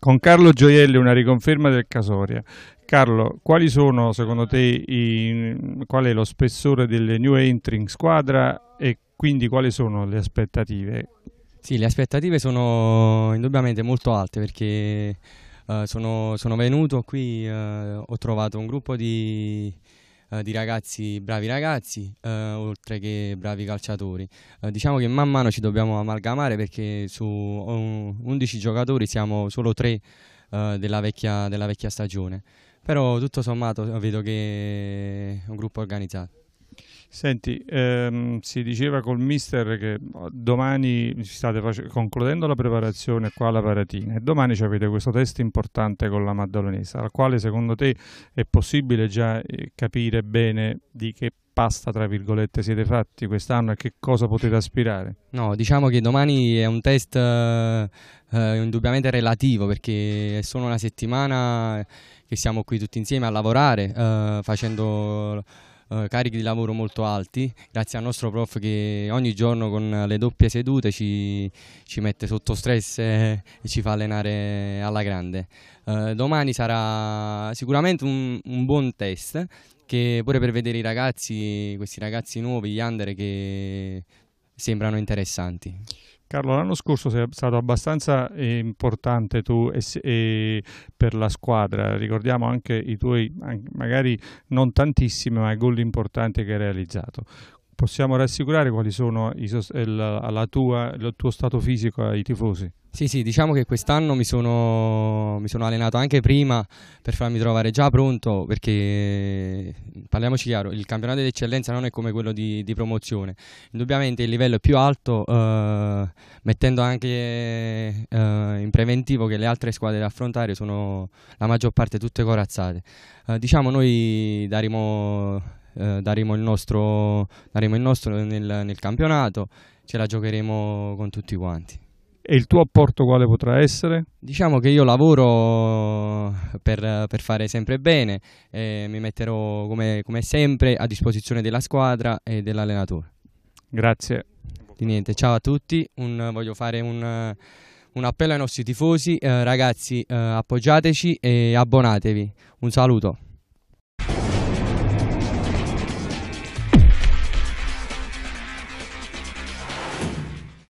Con Carlo Gioielli una riconferma del Casoria. Carlo, quali sono secondo te, i, qual è lo spessore delle new entry in squadra e quindi quali sono le aspettative? Sì, le aspettative sono indubbiamente molto alte perché uh, sono, sono, venuto qui, uh, ho trovato un gruppo di, eh, di ragazzi, bravi ragazzi, eh, oltre che bravi calciatori. Eh, diciamo che man mano ci dobbiamo amalgamare perché su 11 giocatori siamo solo 3 eh, della vecchia, della vecchia stagione. Però tutto sommato eh, vedo che è un gruppo organizzato. Senti, ehm, si diceva col mister che oh, domani state face- concludendo la preparazione qua alla Paratina e domani ci avete questo test importante con la Maddolenese, al quale secondo te è possibile già eh, capire bene di che pasta, tra virgolette, siete fatti quest'anno e che cosa potete aspirare? No, diciamo che domani è un test eh, eh indubbiamente relativo perché è solo una settimana che siamo qui tutti insieme a lavorare eh, facendo eh, carichi di lavoro molto alti, grazie al nostro prof che ogni giorno con le doppie sedute ci, ci mette sotto stress e ci fa allenare alla grande. Eh, domani sarà sicuramente un, un buon test che pure per vedere i ragazzi, questi ragazzi nuovi, gli under che sembrano interessanti. Carlo, l'anno scorso sei stato abbastanza importante tu e, e per la squadra, ricordiamo anche i tuoi, magari non tantissimi, ma i gol importanti che hai realizzato possiamo rassicurare quali sono i, eh, la, tua, il tuo stato fisico ai tifosi? Sì, sì, diciamo che quest'anno mi sono, mi sono, allenato anche prima per farmi trovare già pronto perché, parliamoci chiaro, il campionato d'eccellenza non è come quello di, di, promozione. Indubbiamente il livello è più alto, eh, mettendo anche eh, in preventivo che le altre squadre da affrontare sono la maggior parte tutte corazzate. Eh, diciamo noi daremo eh, daremo, il nostro, daremo il nostro nel, nel campionato, ce la giocheremo con tutti quanti. E il tuo apporto quale potrà essere? Diciamo che io lavoro per, per fare sempre bene e mi metterò come, come, sempre a disposizione della squadra e dell'allenatore. Grazie. Di niente, ciao a tutti, un, voglio fare un, un, appello ai nostri tifosi, eh, ragazzi eh, appoggiateci e abbonatevi. Un saluto.